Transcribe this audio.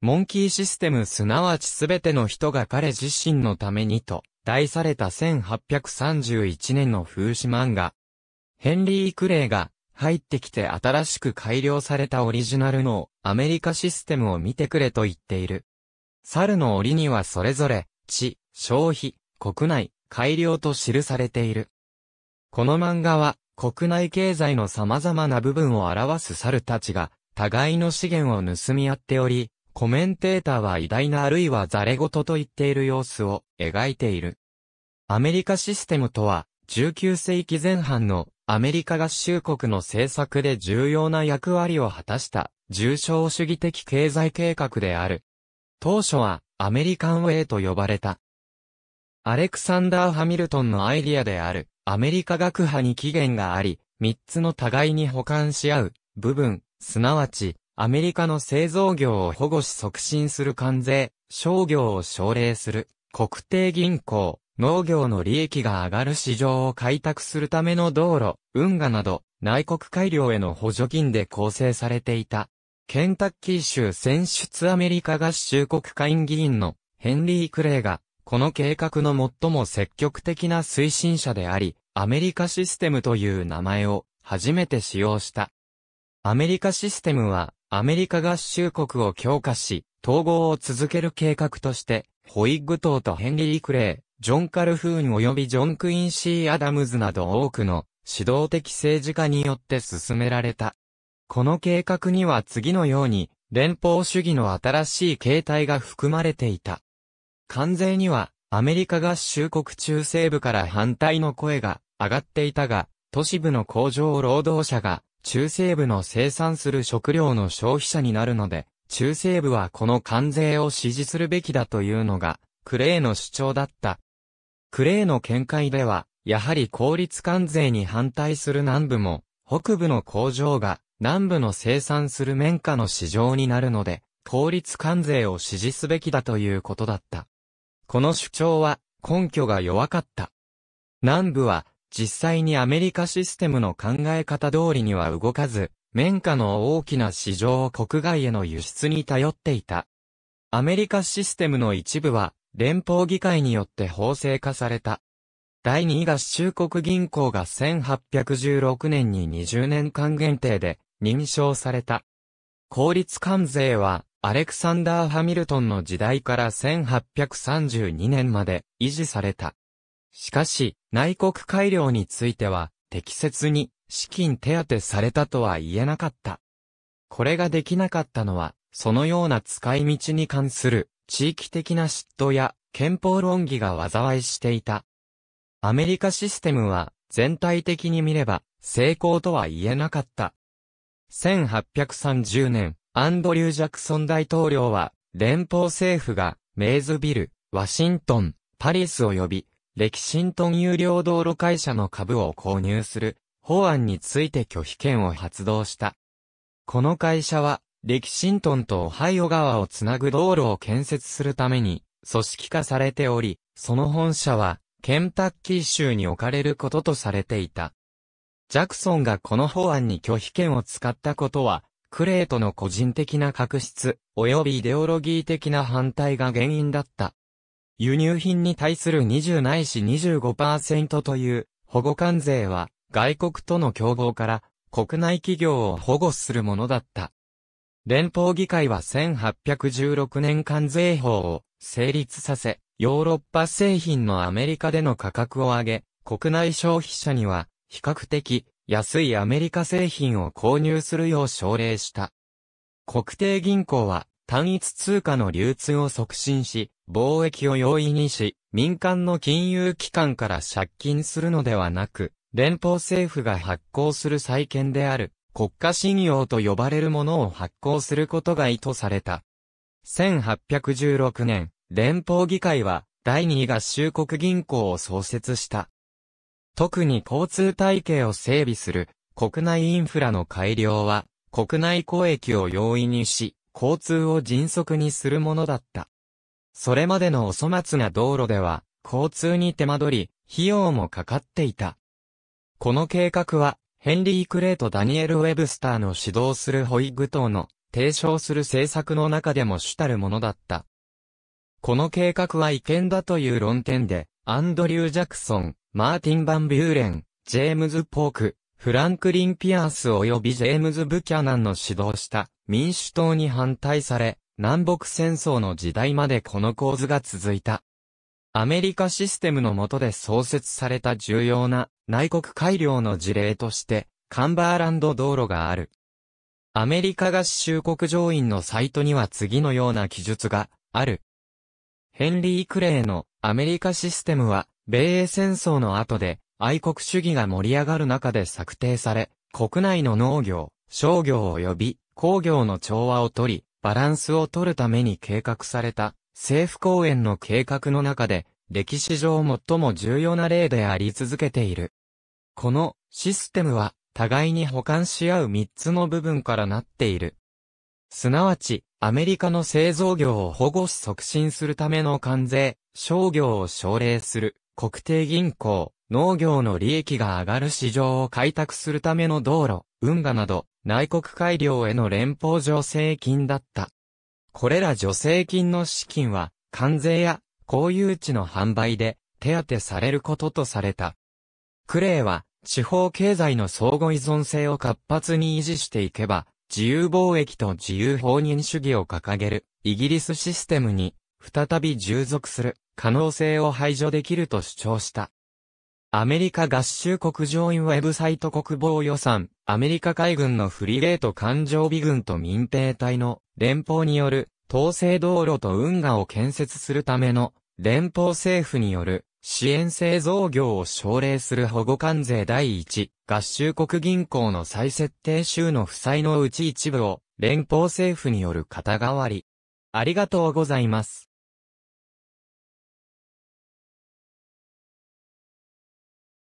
モンキーシステムすなわちすべての人が彼自身のためにと、題された1831年の風刺漫画。ヘンリー・クレイが入ってきて新しく改良されたオリジナルのアメリカシステムを見てくれと言っている。猿の檻にはそれぞれ、地、消費、国内、改良と記されている。この漫画は、国内経済の様々な部分を表す猿たちが、互いの資源を盗み合っており、コメンテーターは偉大なあるいはザレ事と言っている様子を描いている。アメリカシステムとは、19世紀前半のアメリカ合衆国の政策で重要な役割を果たした重症主義的経済計画である。当初はアメリカンウェイと呼ばれた。アレクサンダー・ハミルトンのアイディアであるアメリカ学派に起源があり、3つの互いに補完し合う部分、すなわちアメリカの製造業を保護し促進する関税、商業を奨励する、国定銀行、農業の利益が上がる市場を開拓するための道路、運河など、内国改良への補助金で構成されていた。ケンタッキー州選出アメリカ合衆国会議員のヘンリー・クレイが、この計画の最も積極的な推進者であり、アメリカシステムという名前を初めて使用した。アメリカシステムは、アメリカ合衆国を強化し、統合を続ける計画として、ホイッグ島とヘンリー・クレイ、ジョン・カルフーン及びジョン・クインシー・アダムズなど多くの指導的政治家によって進められた。この計画には次のように、連邦主義の新しい形態が含まれていた。関税には、アメリカ合衆国中西部から反対の声が上がっていたが、都市部の工場労働者が中西部の生産する食料の消費者になるので、中西部はこの関税を支持するべきだというのが、クレイの主張だった。クレイの見解では、やはり効率関税に反対する南部も、北部の工場が南部の生産する綿花の市場になるので、効率関税を支持すべきだということだった。この主張は根拠が弱かった。南部は実際にアメリカシステムの考え方通りには動かず、綿花の大きな市場を国外への輸出に頼っていた。アメリカシステムの一部は、連邦議会によって法制化された。第2合衆国銀行が1816年に20年間限定で認証された。公立関税は、アレクサンダー・ハミルトンの時代から1832年まで維持された。しかし、内国改良については、適切に資金手当されたとは言えなかった。これができなかったのは、そのような使い道に関する地域的な嫉妬や憲法論議が災いしていた。アメリカシステムは全体的に見れば成功とは言えなかった。1830年、アンドリュー・ジャクソン大統領は連邦政府がメイズビル、ワシントン、パリスを呼びレキシントン有料道路会社の株を購入する法案について拒否権を発動した。この会社は、レキシントンとオハイオ川をつなぐ道路を建設するために組織化されており、その本社はケンタッキー州に置かれることとされていた。ジャクソンがこの法案に拒否権を使ったことは、クレートの個人的な確執、及びイデオロギー的な反対が原因だった。輸入品に対する20ないし25%という保護関税は外国との競合から国内企業を保護するものだった。連邦議会は1816年関税法を成立させ、ヨーロッパ製品のアメリカでの価格を上げ、国内消費者には比較的安いアメリカ製品を購入するよう奨励した。国定銀行は単一通貨の流通を促進し、貿易を容易にし、民間の金融機関から借金するのではなく、連邦政府が発行する債券である、国家信用と呼ばれるものを発行することが意図された。1816年、連邦議会は、第2合衆国銀行を創設した。特に交通体系を整備する、国内インフラの改良は、国内交易を容易にし、交通を迅速にするものだった。それまでのお粗末な道路では、交通に手間取り、費用もかかっていた。この計画は、ヘンリー・クレイとダニエル・ウェブスターの指導するホイグ等の提唱する政策の中でも主たるものだった。この計画は違憲だという論点で、アンドリュー・ジャクソン、マーティン・バン・ビューレン、ジェームズ・ポーク、フランクリン・ピアース及びジェームズ・ブキャナンの指導した民主党に反対され、南北戦争の時代までこの構図が続いた。アメリカシステムの下で創設された重要な内国改良の事例として、カンバーランド道路がある。アメリカ合衆国上院のサイトには次のような記述がある。ヘンリー・クレイのアメリカシステムは、米英戦争の後で愛国主義が盛り上がる中で策定され、国内の農業、商業及び工業の調和をとり、バランスをとるために計画された、政府公園の計画の中で、歴史上最も重要な例であり続けている。このシステムは、互いに補完し合う3つの部分からなっている。すなわち、アメリカの製造業を保護し促進するための関税、商業を奨励する、国定銀行、農業の利益が上がる市場を開拓するための道路、運河など、内国改良への連邦助成金だった。これら助成金の資金は、関税や公有地の販売で手当てされることとされた。クレイは、地方経済の相互依存性を活発に維持していけば、自由貿易と自由放任主義を掲げるイギリスシステムに再び従属する可能性を排除できると主張した。アメリカ合衆国上院ウェブサイト国防予算、アメリカ海軍のフリゲート艦上備軍と民兵隊の連邦による統制道路と運河を建設するための連邦政府による支援製造業を奨励する保護関税第1合衆国銀行の再設定集の負債のうち一部を連邦政府による肩代わり。ありがとうございます。